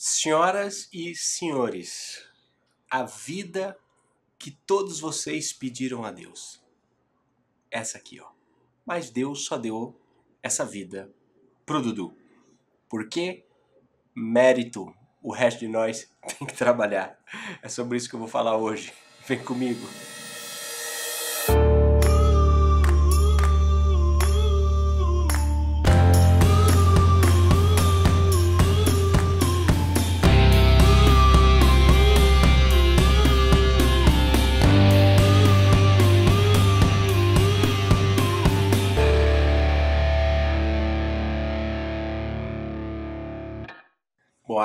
Senhoras e senhores, a vida que todos vocês pediram a Deus. Essa aqui, ó. Mas Deus só deu essa vida pro Dudu. Porque mérito, o resto de nós tem que trabalhar. É sobre isso que eu vou falar hoje. Vem comigo.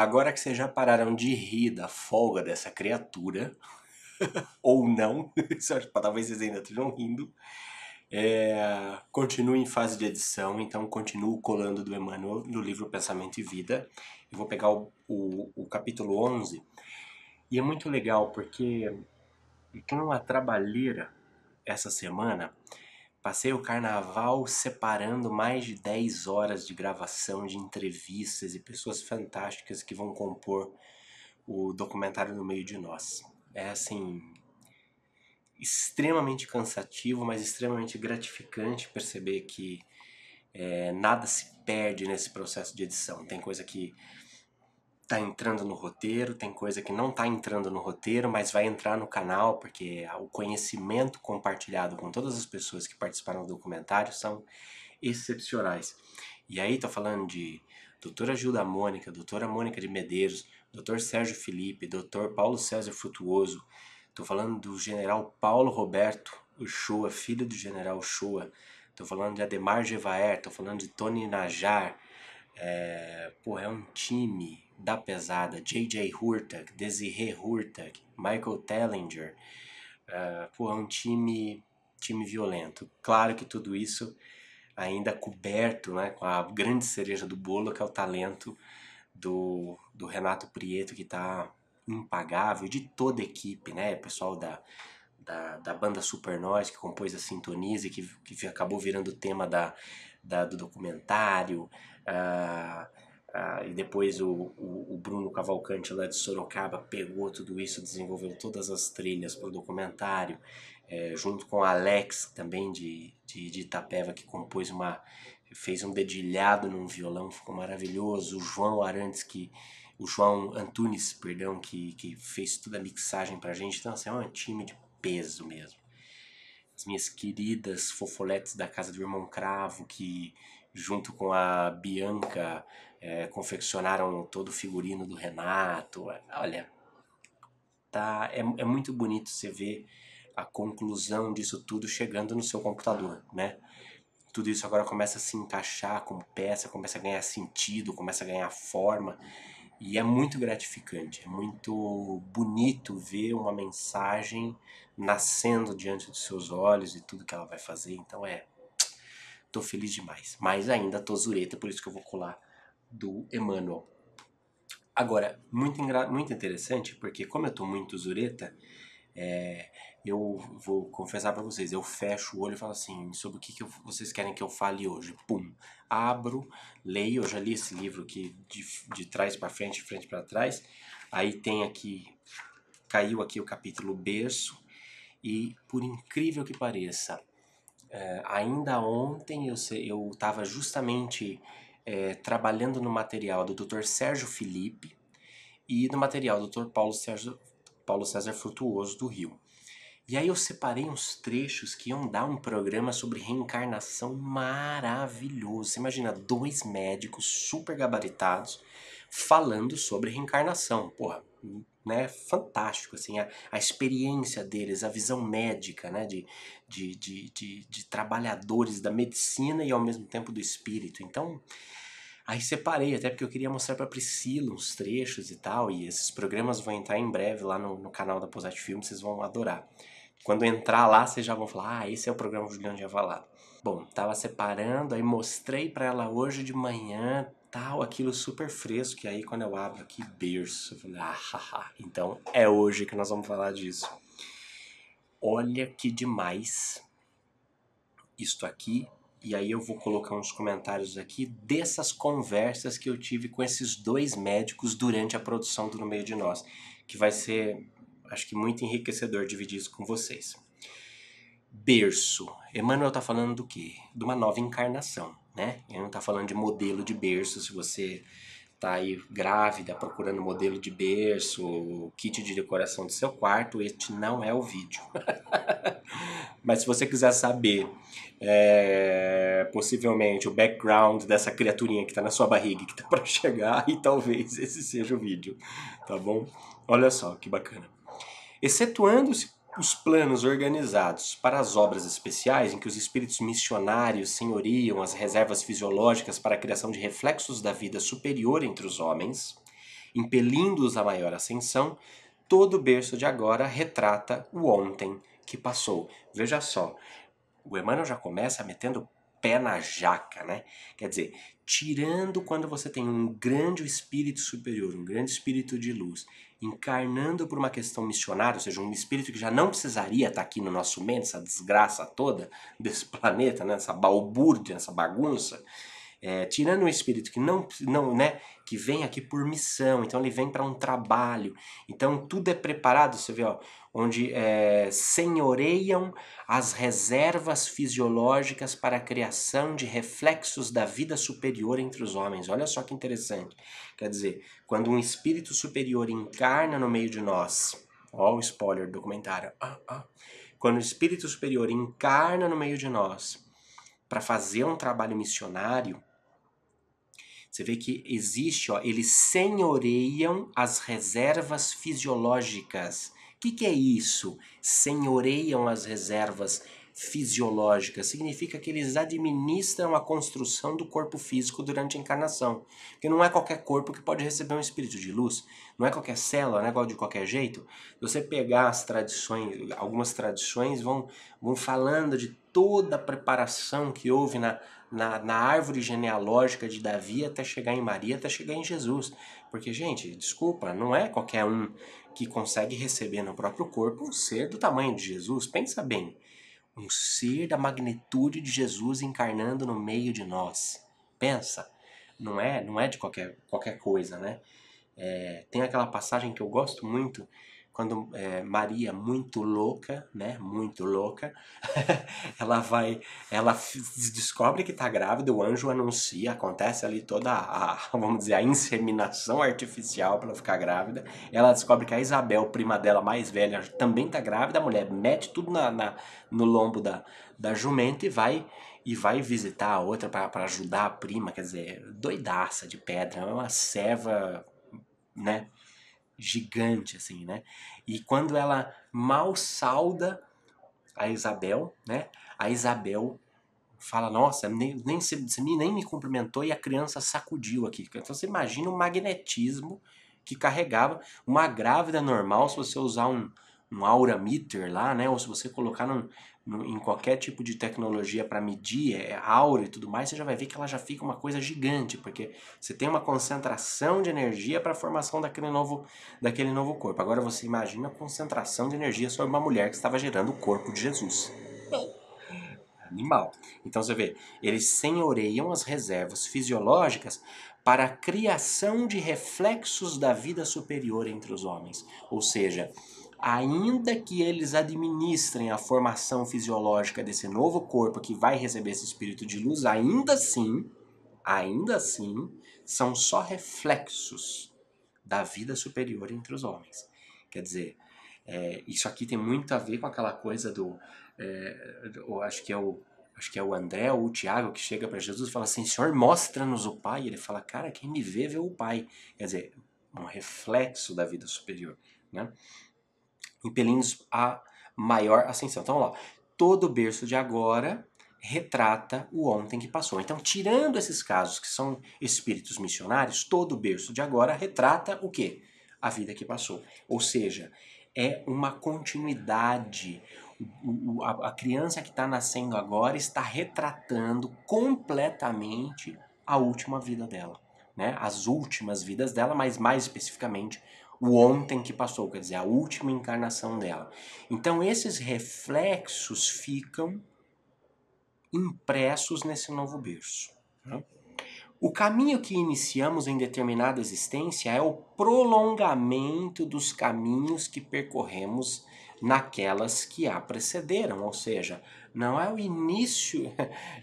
agora que vocês já pararam de rir da folga dessa criatura, ou não, talvez vocês ainda estejam rindo, é, continuo em fase de edição, então continuo colando do Emmanuel no livro Pensamento e Vida. Eu vou pegar o, o, o capítulo 11, e é muito legal porque tem uma trabalheira essa semana Passei o carnaval separando mais de 10 horas de gravação, de entrevistas e pessoas fantásticas que vão compor o documentário No Meio de Nós. É assim. extremamente cansativo, mas extremamente gratificante perceber que é, nada se perde nesse processo de edição. Tem coisa que tá entrando no roteiro, tem coisa que não tá entrando no roteiro, mas vai entrar no canal, porque o conhecimento compartilhado com todas as pessoas que participaram do documentário são excepcionais. E aí tô falando de doutora Gilda Mônica, doutora Mônica de Medeiros, doutor Sérgio Felipe, doutor Paulo César Frutuoso, tô falando do general Paulo Roberto Uchoa, filho do general Uchoa, tô falando de Ademar Jevaer, tô falando de Tony Najar, é, eh, pô, é um time, da pesada, J.J. Hurtak, Desiree Hurtak, Michael Tellinger, uh, pô, é um time, time violento. Claro que tudo isso ainda coberto né, com a grande cereja do bolo, que é o talento do, do Renato Prieto, que está impagável, de toda a equipe, né? pessoal da, da, da banda Supernós, que compôs a Sintonize, que, que acabou virando o tema da, da, do documentário. Uh, ah, e depois o, o, o, Bruno Cavalcante lá de Sorocaba pegou tudo isso, desenvolveu todas as trilhas para o documentário, é, junto com Alex também de, de, de, Itapeva que compôs uma fez um dedilhado num violão, ficou maravilhoso. O João Arantes que o João Antunes, perdão, que, que fez toda a mixagem pra gente. Então assim, é um time de peso mesmo. As minhas queridas fofoletes da casa do irmão Cravo que junto com a Bianca, é, confeccionaram todo o figurino do Renato. É, olha, tá, é, é muito bonito você ver a conclusão disso tudo chegando no seu computador, né? Tudo isso agora começa a se encaixar como peça, começa a ganhar sentido, começa a ganhar forma. E é muito gratificante, é muito bonito ver uma mensagem nascendo diante dos seus olhos e tudo que ela vai fazer. Então é Tô feliz demais. Mas ainda tô zureta, por isso que eu vou colar do Emmanuel. Agora, muito, muito interessante, porque como eu tô muito zureta, é, eu vou confessar para vocês, eu fecho o olho e falo assim, sobre o que, que eu, vocês querem que eu fale hoje? Pum, abro, leio, eu já li esse livro aqui de, de trás para frente, frente para trás, aí tem aqui, caiu aqui o capítulo berço, e por incrível que pareça, é, ainda ontem eu estava justamente é, trabalhando no material do Dr. Sérgio Felipe e no material do Dr. Paulo Sérgio, Paulo César Frutuoso do Rio. E aí eu separei uns trechos que iam dar um programa sobre reencarnação maravilhoso. Você imagina dois médicos super gabaritados falando sobre reencarnação. Porra, né, fantástico, assim, a, a experiência deles, a visão médica, né, de, de, de, de, de trabalhadores da medicina e ao mesmo tempo do espírito. Então, aí separei, até porque eu queria mostrar para Priscila uns trechos e tal, e esses programas vão entrar em breve lá no, no canal da Posate Filmes, vocês vão adorar. Quando entrar lá, vocês já vão falar, ah, esse é o programa Juliano de Avalado. Bom, tava separando, aí mostrei para ela hoje de manhã, Natal, aquilo super fresco. E aí quando eu abro aqui, berço. Eu falei, ah, haha. Então é hoje que nós vamos falar disso. Olha que demais isto aqui. E aí eu vou colocar uns comentários aqui dessas conversas que eu tive com esses dois médicos durante a produção do No Meio de Nós. Que vai ser, acho que muito enriquecedor dividir isso com vocês. Berço. Emmanuel tá falando do quê? De uma nova encarnação né? Ele não tá falando de modelo de berço, se você está aí grávida procurando modelo de berço, kit de decoração do seu quarto, este não é o vídeo. Mas se você quiser saber, é, possivelmente, o background dessa criaturinha que está na sua barriga, que está para chegar, e talvez esse seja o vídeo, tá bom? Olha só que bacana. Excetuando-se os planos organizados para as obras especiais, em que os espíritos missionários senhoriam as reservas fisiológicas para a criação de reflexos da vida superior entre os homens, impelindo-os à maior ascensão, todo berço de agora retrata o ontem que passou. Veja só, o Emmanuel já começa metendo pé na jaca, né? Quer dizer, tirando quando você tem um grande espírito superior, um grande espírito de luz, encarnando por uma questão missionária, ou seja, um espírito que já não precisaria estar tá aqui no nosso meio, essa desgraça toda desse planeta, né? essa balbúrdia, essa bagunça. É, tirando um espírito que não, não né, que vem aqui por missão, então ele vem para um trabalho, então tudo é preparado, você vê, ó, onde é, senhoreiam as reservas fisiológicas para a criação de reflexos da vida superior entre os homens. Olha só que interessante. Quer dizer, quando um espírito superior encarna no meio de nós, ó, o spoiler do documentário. Ah, ah. Quando o espírito superior encarna no meio de nós para fazer um trabalho missionário, você vê que existe, ó, eles senhoreiam as reservas fisiológicas que, que é isso? Senhoreiam as reservas fisiológicas. Significa que eles administram a construção do corpo físico durante a encarnação. Porque não é qualquer corpo que pode receber um espírito de luz. Não é qualquer célula, não é igual de qualquer jeito. Se você pegar as tradições, algumas tradições vão, vão falando de toda a preparação que houve na, na, na, árvore genealógica de Davi até chegar em Maria, até chegar em Jesus. Porque, gente, desculpa, não é qualquer um que consegue receber no próprio corpo um ser do tamanho de Jesus. Pensa bem, um ser da magnitude de Jesus encarnando no meio de nós. Pensa, não é, não é de qualquer, qualquer coisa, né? É, tem aquela passagem que eu gosto muito quando é, Maria, muito louca, né, muito louca, ela vai, ela descobre que está grávida, o anjo anuncia, acontece ali toda a, vamos dizer, a inseminação artificial para ela ficar grávida, ela descobre que a Isabel, prima dela mais velha, também está grávida, a mulher mete tudo na, na, no lombo da, da jumenta e vai e vai visitar a outra para ajudar a prima, quer dizer, doidaça de pedra, é uma serva, né, gigante, assim, né? E quando ela mal sauda a Isabel, né? A Isabel fala, nossa, nem, nem, você nem me cumprimentou e a criança sacudiu aqui. Então você imagina o magnetismo que carregava uma grávida normal, se você usar um, um aura meter lá, né? Ou se você colocar num, em qualquer tipo de tecnologia para medir, é aura é e tudo mais, você já vai ver que ela já fica uma coisa gigante, porque você tem uma concentração de energia para a formação daquele novo, daquele novo corpo. Agora você imagina a concentração de energia sobre uma mulher que estava gerando o corpo de Jesus. Animal. Então você vê, eles senhoreiam as reservas fisiológicas para a criação de reflexos da vida superior entre os homens. Ou seja, ainda que eles administrem a formação fisiológica desse novo corpo que vai receber esse espírito de luz, ainda assim, ainda assim, são só reflexos da vida superior entre os homens. Quer dizer, é, isso aqui tem muito a ver com aquela coisa do, é, eu acho que é o acho que é o André ou o Tiago que chega para Jesus e fala assim, Senhor, mostra-nos o Pai. Ele fala, cara, quem me vê, vê o Pai. Quer dizer, um reflexo da vida superior, né? impelindo-os a maior ascensão. Então, lá. Todo berço de agora retrata o ontem que passou. Então, tirando esses casos que são espíritos missionários, todo berço de agora retrata o quê? A vida que passou. Ou seja, é uma continuidade. a, a criança que está nascendo agora está retratando completamente a última vida dela, né? As últimas vidas dela, mas mais especificamente o ontem que passou, quer dizer, a última encarnação dela. Então esses reflexos ficam impressos nesse novo berço. Né? O caminho que iniciamos em determinada existência é o prolongamento dos caminhos que percorremos naquelas que a precederam, ou seja, não é o início.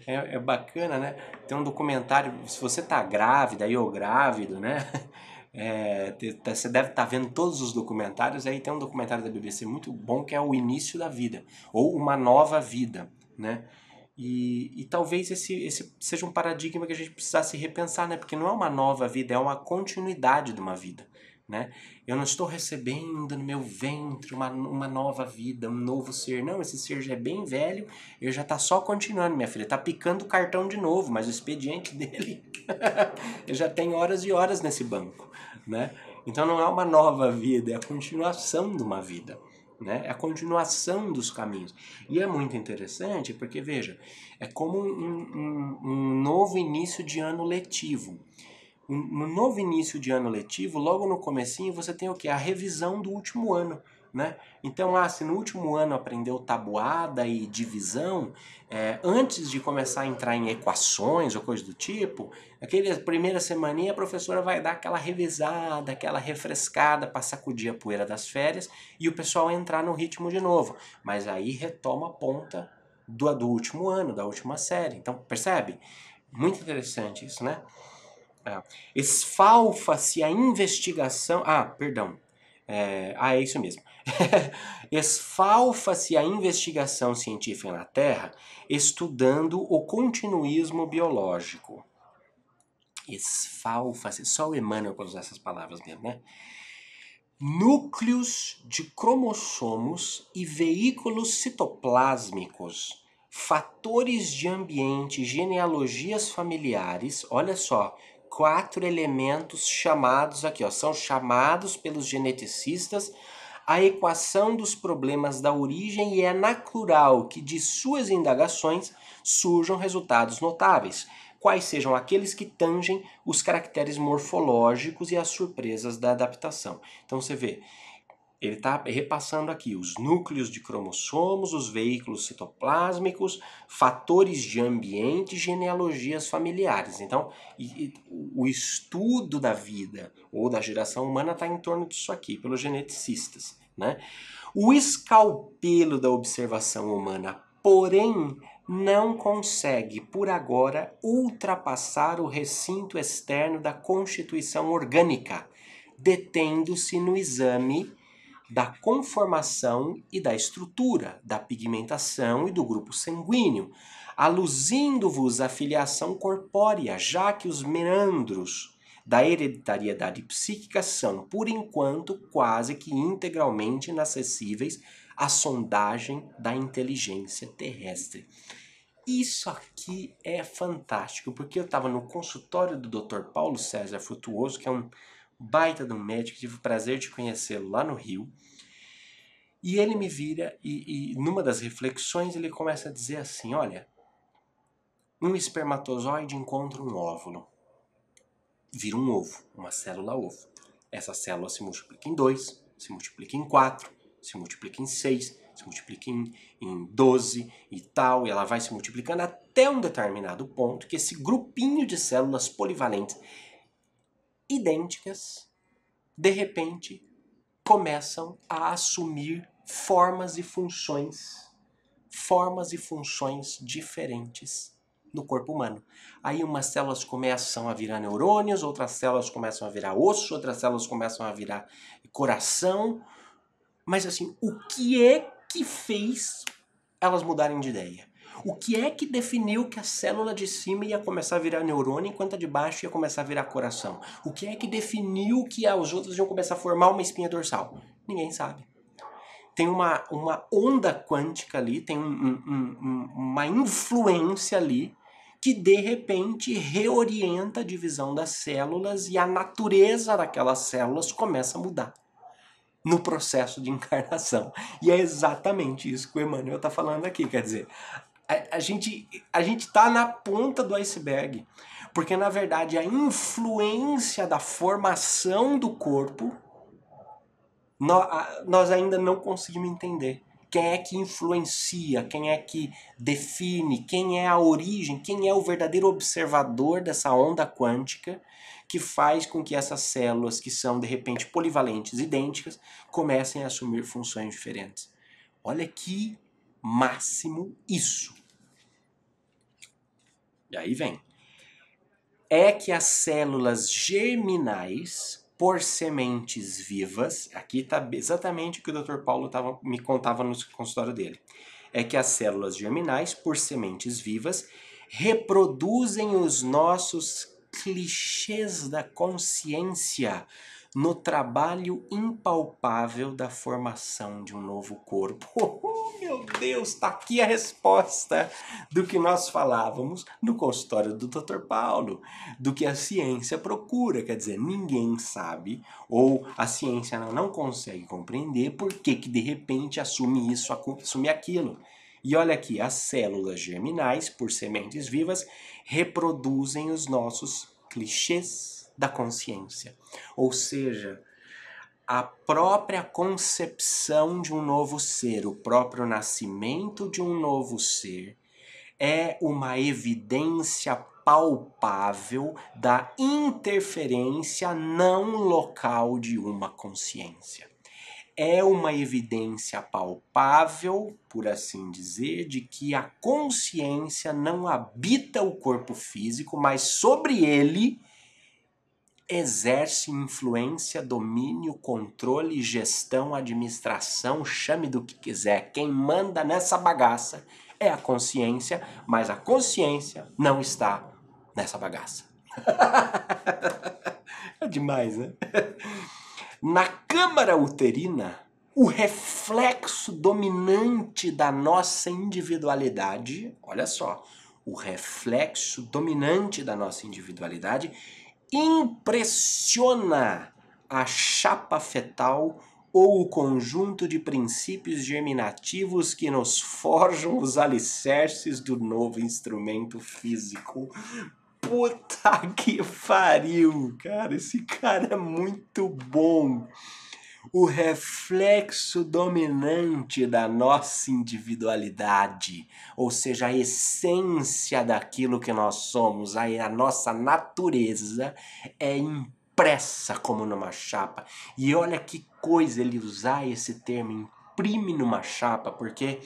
É, é bacana, né? Tem um documentário, se você está grávida ou grávido, né? É, tá, você deve estar tá vendo todos os documentários. Aí tem um documentário da BBC muito bom que é O Início da Vida, ou Uma Nova Vida, né? E, e talvez esse, esse seja um paradigma que a gente precisasse repensar, né? Porque não é uma nova vida, é uma continuidade de uma vida. Né? Eu não estou recebendo no meu ventre uma, uma nova vida, um novo ser. Não, esse ser já é bem velho, ele já está só continuando, minha filha. Está picando o cartão de novo, mas o expediente dele já tem horas e horas nesse banco. Né? Então não é uma nova vida, é a continuação de uma vida. Né? É a continuação dos caminhos. E é muito interessante porque, veja, é como um, um, um novo início de ano letivo no novo início de ano letivo, logo no comecinho, você tem o que? A revisão do último ano. Né? Então, ah, se no último ano aprendeu tabuada e divisão, é, antes de começar a entrar em equações ou coisa do tipo, aquela primeira semaninha a professora vai dar aquela revisada, aquela refrescada para sacudir a poeira das férias e o pessoal entrar no ritmo de novo. Mas aí retoma a ponta do, do último ano, da última série. Então, percebe? Muito interessante isso, né? É. Esfalfa-se a investigação. Ah, perdão. É, ah, é isso mesmo. Esfalfa-se a investigação científica na Terra estudando o continuismo biológico. Esfalfa-se. Só o Emmanuel pode usar essas palavras mesmo, né? Núcleos de cromossomos e veículos citoplásmicos fatores de ambiente, genealogias familiares, olha só, quatro elementos chamados aqui, ó, são chamados pelos geneticistas a equação dos problemas da origem e é natural que de suas indagações surjam resultados notáveis, quais sejam aqueles que tangem os caracteres morfológicos e as surpresas da adaptação. Então você vê, ele está repassando aqui os núcleos de cromossomos, os veículos citoplásmicos, fatores de ambiente, genealogias familiares. Então, e, e, o estudo da vida ou da geração humana está em torno disso aqui, pelos geneticistas. Né? O escalpelo da observação humana, porém, não consegue, por agora, ultrapassar o recinto externo da constituição orgânica, detendo-se no exame da conformação e da estrutura, da pigmentação e do grupo sanguíneo, aluzindo-vos à filiação corpórea, já que os meandros da hereditariedade psíquica são, por enquanto, quase que integralmente inacessíveis à sondagem da inteligência terrestre. Isso aqui é fantástico, porque eu estava no consultório do Dr. Paulo César Frutuoso, que é um baita de um médico, tive o prazer de conhecê-lo lá no Rio. E ele me vira e, e, numa das reflexões ele começa a dizer assim: olha, um espermatozoide encontra um óvulo, vira um ovo, uma célula ovo. Essa célula se multiplica em dois, se multiplica em quatro, se multiplica em seis, se multiplica em, em e tal, e ela vai se multiplicando até um determinado ponto que esse grupinho de células polivalentes idênticas, de repente, começam a assumir formas e funções, formas e funções diferentes no corpo humano. Aí umas células começam a virar neurônios, outras células começam a virar osso, outras células começam a virar coração. Mas assim, o que é que fez elas mudarem de ideia? O que é que definiu que a célula de cima ia começar a virar neurônio enquanto a de baixo ia começar a virar coração? O que é que definiu que os outros iam começar a formar uma espinha dorsal? Ninguém sabe. Tem uma, uma onda quântica ali, tem um, um, um, uma influência ali que de repente reorienta a divisão das células e a natureza daquelas células começa a mudar no processo de encarnação. E é exatamente isso que o Emmanuel está falando aqui. Quer dizer, a, gente, a gente tá na ponta do iceberg. Porque, na verdade, a influência da formação do corpo, nós ainda não conseguimos entender. Quem é que influencia, quem é que define, quem é a origem, quem é o verdadeiro observador dessa onda quântica que faz com que essas células, que são de repente polivalentes, idênticas, comecem a assumir funções diferentes. Olha que máximo isso. E aí vem. É que as células germinais por sementes vivas, aqui está exatamente o que o Dr. Paulo tava, me contava no consultório dele, é que as células germinais por sementes vivas reproduzem os nossos clichês da consciência no trabalho impalpável da formação de um novo corpo. Oh, meu Deus, está aqui a resposta do que nós falávamos no consultório do Dr. Paulo, do que a ciência procura, quer dizer, ninguém sabe ou a ciência não consegue compreender por que, que de repente assume isso, assume aquilo. E olha aqui, as células germinais, por sementes vivas, reproduzem os nossos clichês da consciência. Ou seja, a própria concepção de um novo ser, o próprio nascimento de um novo ser, é uma evidência palpável da interferência não local de uma consciência. É uma evidência palpável, por assim dizer, de que a consciência não habita o corpo físico, mas sobre ele exerce influência, domínio, controle, gestão, administração, chame do que quiser. Quem manda nessa bagaça é a consciência, mas a consciência não está nessa bagaça. é demais, né? Na câmara uterina, o reflexo dominante da nossa individualidade, olha só, o reflexo dominante da nossa individualidade impressiona a chapa fetal ou o conjunto de princípios germinativos que nos forjam os alicerces do novo instrumento físico. Puta que pariu, cara, esse cara é muito bom o reflexo dominante da nossa individualidade, ou seja, a essência daquilo que nós somos, a, a nossa natureza é impressa como numa chapa. E olha que coisa ele usar esse termo, imprime numa chapa, porque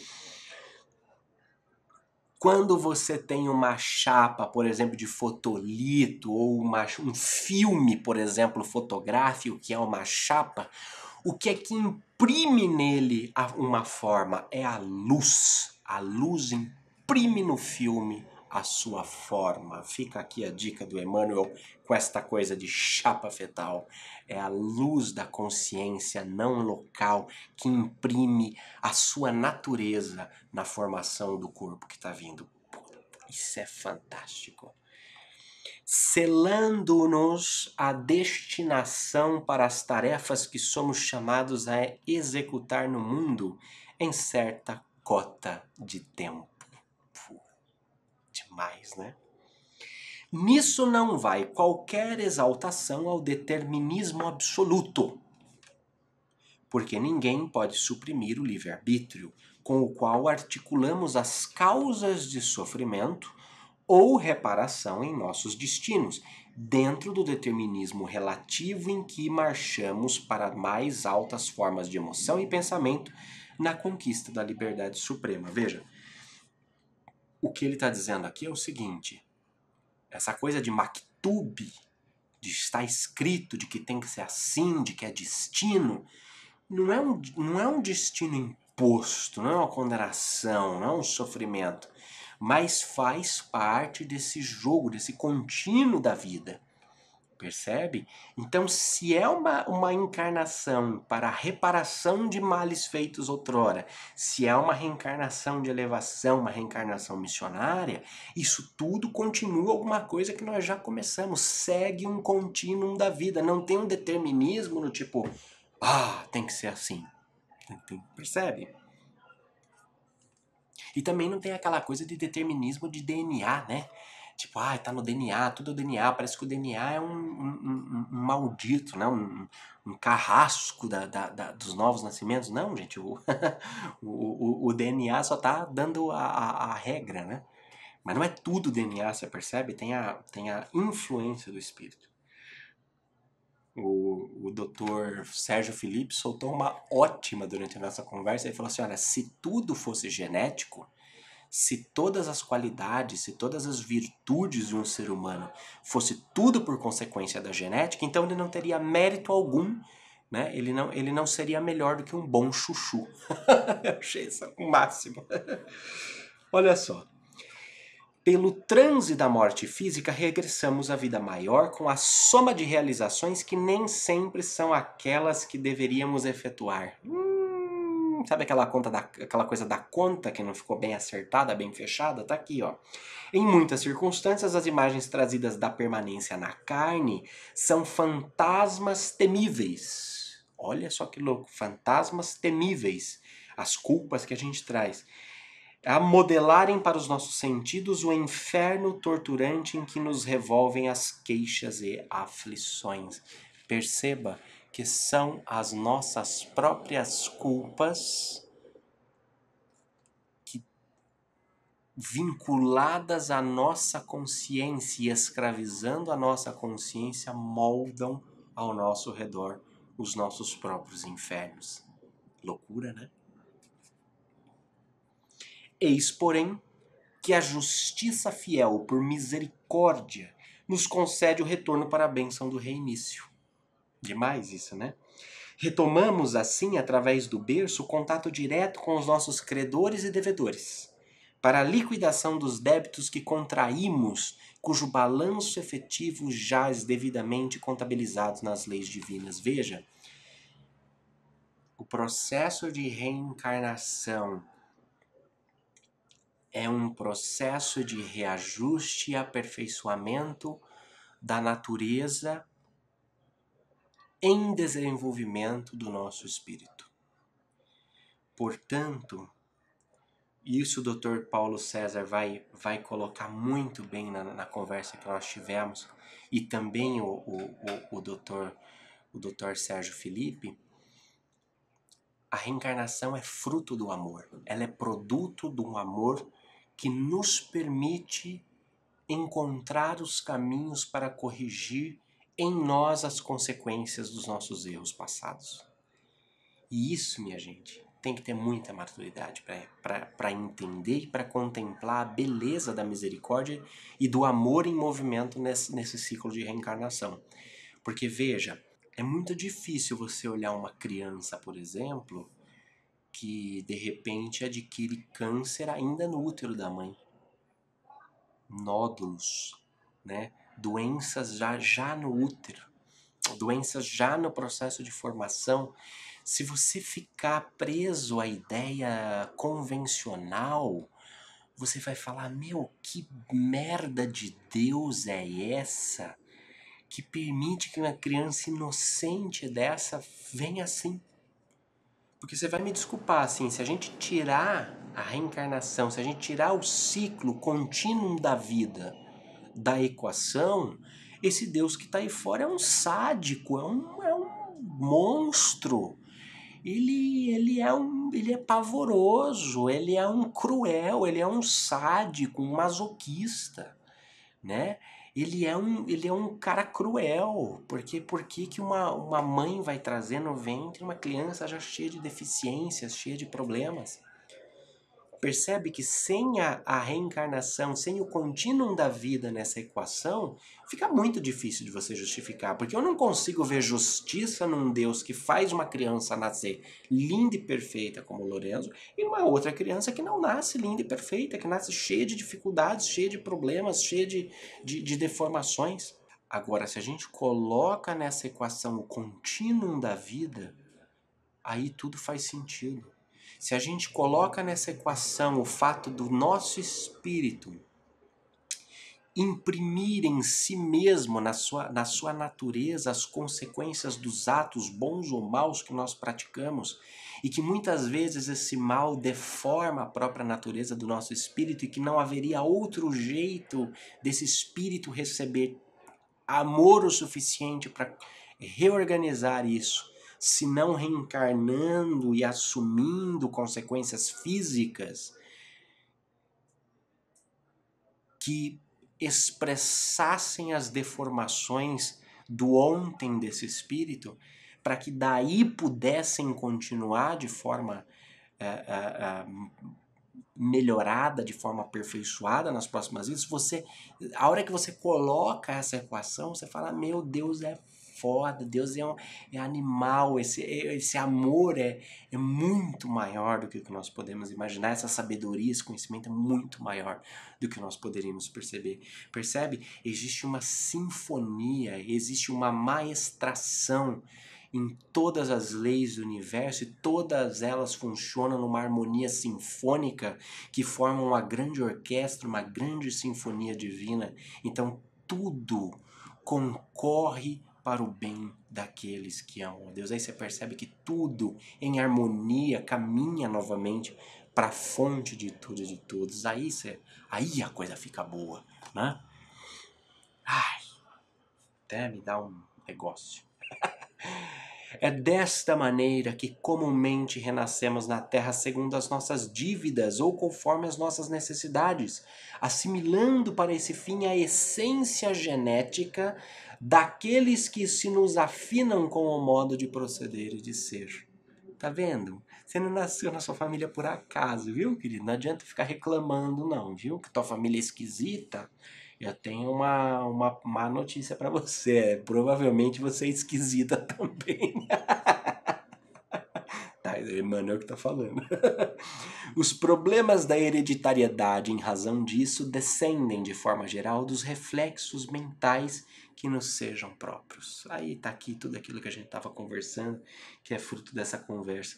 quando você tem uma chapa, por exemplo, de fotolito ou uma, um filme, por exemplo, fotográfico, que é uma chapa, o que é que imprime nele uma forma? É a luz. A luz imprime no filme a sua forma. Fica aqui a dica do Emmanuel com esta coisa de chapa fetal. É a luz da consciência não local que imprime a sua natureza na formação do corpo que está vindo. Isso é fantástico. Selando-nos a destinação para as tarefas que somos chamados a executar no mundo em certa cota de tempo mais, né? Nisso não vai qualquer exaltação ao determinismo absoluto, porque ninguém pode suprimir o livre-arbítrio, com o qual articulamos as causas de sofrimento ou reparação em nossos destinos, dentro do determinismo relativo em que marchamos para mais altas formas de emoção e pensamento na conquista da liberdade suprema. Veja, o que ele está dizendo aqui é o seguinte: essa coisa de maktub, de estar escrito, de que tem que ser assim, de que é destino, não é um, não é um destino imposto, não é uma condenação, não é um sofrimento, mas faz parte desse jogo, desse contínuo da vida. Percebe? Então, se é uma, uma encarnação para reparação de males feitos outrora, se é uma reencarnação de elevação, uma reencarnação missionária, isso tudo continua alguma coisa que nós já começamos. Segue um contínuo da vida. Não tem um determinismo no tipo, ah, tem que ser assim. Percebe? E também não tem aquela coisa de determinismo de DNA, né? Tipo, ah, tá no DNA, tudo é o DNA. Parece que o DNA é um, um, um maldito, né? Um, um carrasco da, da, da, dos novos nascimentos. Não, gente, o, o, o, o, DNA só tá dando a, a, a regra, né? Mas não é tudo DNA, você percebe? Tem a, tem a influência do espírito. O, o doutor Sérgio Felipe soltou uma ótima durante a nossa conversa e falou assim: olha, se tudo fosse genético, se todas as qualidades, se todas as virtudes de um ser humano fosse tudo por consequência da genética, então ele não teria mérito algum, né? Ele não, ele não seria melhor do que um bom chuchu. Eu achei isso o máximo. Olha só. Pelo transe da morte física, regressamos à vida maior com a soma de realizações que nem sempre são aquelas que deveríamos efetuar. Hum sabe aquela conta da, aquela coisa da conta que não ficou bem acertada, bem fechada? Tá aqui, ó. Em muitas circunstâncias, as imagens trazidas da permanência na carne são fantasmas temíveis. Olha só que louco, fantasmas temíveis, as culpas que a gente traz. A modelarem para os nossos sentidos o inferno torturante em que nos revolvem as queixas e aflições. Perceba que são as nossas próprias culpas que, vinculadas à nossa consciência e escravizando a nossa consciência, moldam ao nosso redor os nossos próprios infernos. Loucura, né? Eis, porém, que a justiça fiel, por misericórdia, nos concede o retorno para a bênção do reinício Demais isso, né? Retomamos assim, através do berço, o contato direto com os nossos credores e devedores, para a liquidação dos débitos que contraímos, cujo balanço efetivo jaz devidamente contabilizado nas leis divinas. Veja, o processo de reencarnação é um processo de reajuste e aperfeiçoamento da natureza em desenvolvimento do nosso espírito. Portanto, isso o Dr. Paulo César vai, vai colocar muito bem na, na conversa que nós tivemos, e também o, o, o, o, Dr., o Dr. Sérgio Felipe. A reencarnação é fruto do amor, ela é produto de um amor que nos permite encontrar os caminhos para corrigir em nós as consequências dos nossos erros passados. E isso, minha gente, tem que ter muita maturidade para entender e para contemplar a beleza da misericórdia e do amor em movimento nesse, nesse ciclo de reencarnação. Porque veja, é muito difícil você olhar uma criança, por exemplo, que de repente adquire câncer ainda no útero da mãe. Nódulos, né? doenças já, já no útero, doenças já no processo de formação. Se você ficar preso à ideia convencional, você vai falar: meu, que merda de Deus é essa que permite que uma criança inocente dessa venha assim? Porque você vai me desculpar, assim, se a gente tirar a reencarnação, se a gente tirar o ciclo contínuo da vida da equação, esse Deus que está aí fora é um sádico, é um, é um monstro. Ele, ele, é um, ele é pavoroso, ele é um cruel, ele é um sádico, um masoquista, né? Ele é um, ele é um cara cruel, porque por que uma, uma mãe vai trazer no ventre uma criança já cheia de deficiências, cheia de problemas? percebe que sem a, a reencarnação, sem o contínuo da vida nessa equação, fica muito difícil de você justificar, porque eu não consigo ver justiça num Deus que faz uma criança nascer linda e perfeita como Lorenzo e uma outra criança que não nasce linda e perfeita, que nasce cheia de dificuldades, cheia de problemas, cheia de, de, de deformações. Agora, se a gente coloca nessa equação o contínuo da vida, aí tudo faz sentido. Se a gente coloca nessa equação o fato do nosso espírito imprimir em si mesmo, na sua, na sua natureza, as consequências dos atos bons ou maus que nós praticamos, e que muitas vezes esse mal deforma a própria natureza do nosso espírito e que não haveria outro jeito desse espírito receber amor o suficiente para reorganizar isso se não reencarnando e assumindo consequências físicas que expressassem as deformações do ontem desse espírito, para que daí pudessem continuar de forma eh, eh, eh, melhorada, de forma aperfeiçoada nas próximas vidas, você, a hora que você coloca essa equação, você fala: Meu Deus, é foda, Deus é, um, é animal, esse, esse amor é, é muito maior do que nós podemos imaginar, essa sabedoria, esse conhecimento é muito maior do que nós poderíamos perceber. Percebe? Existe uma sinfonia, existe uma maestração em todas as leis do universo e todas elas funcionam numa harmonia sinfônica que forma uma grande orquestra, uma grande sinfonia divina. Então tudo concorre para o bem daqueles que amam a Deus. Aí você percebe que tudo em harmonia caminha novamente para a fonte de tudo e de todos. Aí, você, aí a coisa fica boa, né? Ai, até me dá um negócio. É desta maneira que comumente renascemos na terra segundo as nossas dívidas ou conforme as nossas necessidades, assimilando para esse fim a essência genética daqueles que se nos afinam com o modo de proceder e de ser. Tá vendo? Você não nasceu na sua família por acaso, viu, querido? Não adianta ficar reclamando, não, viu? Que tua família é esquisita. Eu tenho uma, uma má notícia para você. É, provavelmente você é esquisita também. tá, Emmanuel é que tá falando. Os problemas da hereditariedade, em razão disso, descendem de forma geral dos reflexos mentais que nos sejam próprios. Aí está aqui tudo aquilo que a gente estava conversando, que é fruto dessa conversa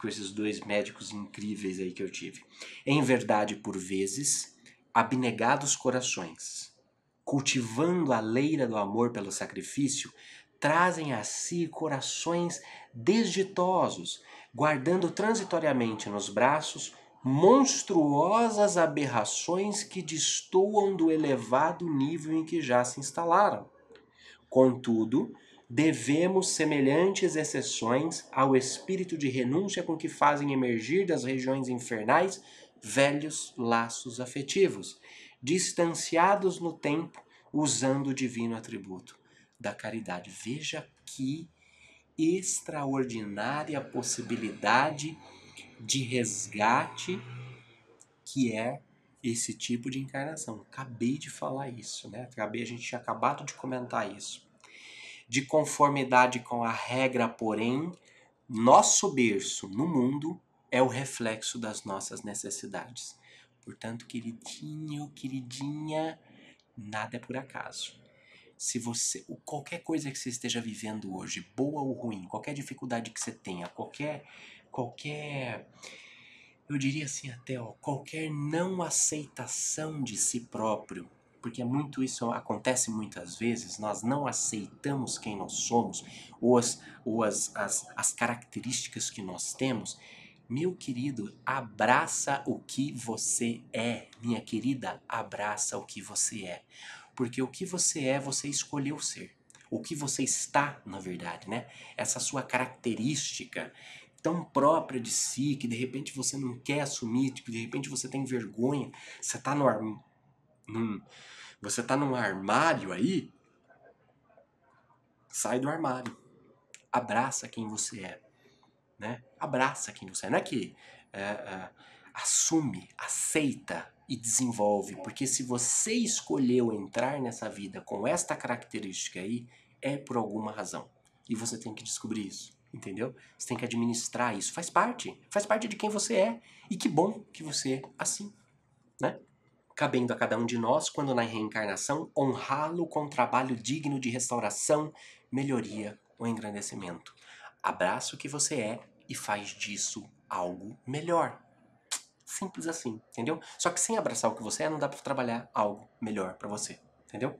com esses dois médicos incríveis aí que eu tive. Em verdade, por vezes, abnegados corações, cultivando a leira do amor pelo sacrifício, trazem a si corações desditosos, guardando transitoriamente nos braços monstruosas aberrações que destoam do elevado nível em que já se instalaram. Contudo, devemos semelhantes exceções ao espírito de renúncia com que fazem emergir das regiões infernais velhos laços afetivos, distanciados no tempo usando o divino atributo da caridade. Veja que extraordinária possibilidade de resgate que é esse tipo de encarnação. Acabei de falar isso, né? Acabei, a gente tinha acabado de comentar isso. De conformidade com a regra, porém, nosso berço no mundo é o reflexo das nossas necessidades. Portanto, queridinho, queridinha, nada é por acaso se você, qualquer coisa que você esteja vivendo hoje, boa ou ruim, qualquer dificuldade que você tenha, qualquer, qualquer, eu diria assim até, ó, qualquer não aceitação de si próprio, porque muito isso acontece muitas vezes, nós não aceitamos quem nós somos ou as, ou as, as, as características que nós temos. Meu querido, abraça o que você é. Minha querida, abraça o que você é. Porque o que você é, você escolheu ser. O que você está, na verdade, né? Essa sua característica tão própria de si, que de repente você não quer assumir, que tipo, de repente você tem vergonha, você está no arm num... você tá num armário aí, sai do armário. Abraça quem você é. Né? Abraça quem você é. Não é que é, é, assume, aceita e desenvolve, porque se você escolheu entrar nessa vida com esta característica aí, é por alguma razão. E você tem que descobrir isso, entendeu? Você tem que administrar isso. Faz parte, faz parte de quem você é. E que bom que você é assim, né? Cabendo a cada um de nós, quando na reencarnação, honrá-lo com trabalho digno de restauração, melhoria ou engrandecimento. Abraça o que você é e faz disso algo melhor. Simples assim, entendeu? Só que sem abraçar o que você é, não dá para trabalhar algo melhor para você, entendeu?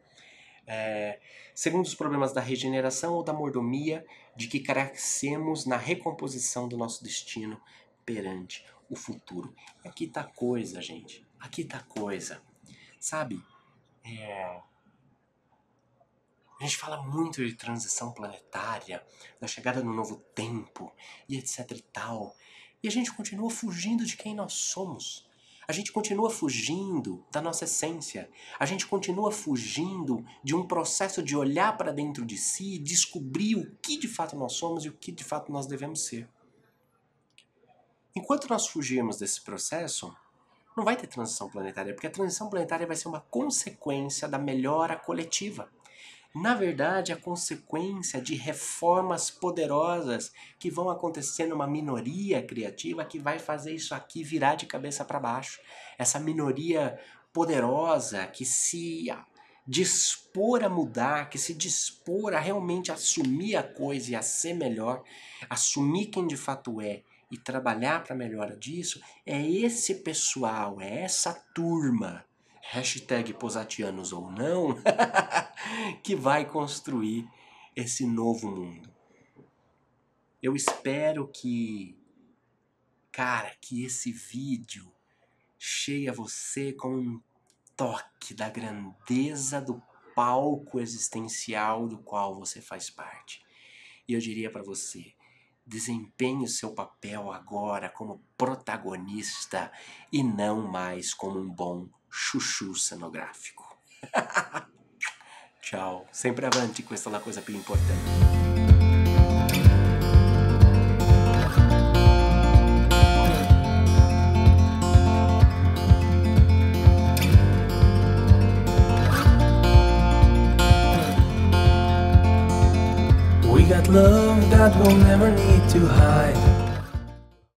É, segundo os problemas da regeneração ou da mordomia, de que carecemos na recomposição do nosso destino perante o futuro. Aqui tá coisa, gente. Aqui tá coisa. Sabe? É... A gente fala muito de transição planetária, da chegada no novo tempo e etc e tal. E a gente continua fugindo de quem nós somos. A gente continua fugindo da nossa essência. A gente continua fugindo de um processo de olhar para dentro de si e descobrir o que de fato nós somos e o que de fato nós devemos ser. Enquanto nós fugirmos desse processo, não vai ter transição planetária, porque a transição planetária vai ser uma consequência da melhora coletiva na verdade, a consequência de reformas poderosas que vão acontecer numa minoria criativa que vai fazer isso aqui virar de cabeça para baixo. Essa minoria poderosa que se dispor a mudar, que se dispor a realmente assumir a coisa e a ser melhor, assumir quem de fato é e trabalhar para a melhora disso, é esse pessoal, é essa turma hashtag posatianos ou não, que vai construir esse novo mundo. Eu espero que, cara, que esse vídeo chegue a você com um toque da grandeza do palco existencial do qual você faz parte. E eu diria para você, desempenhe o seu papel agora como protagonista e não mais como um bom chuchu cenográfico. Tchau. Sempre avanti, questa é a coisa più importante. We got love that we'll never need to hide.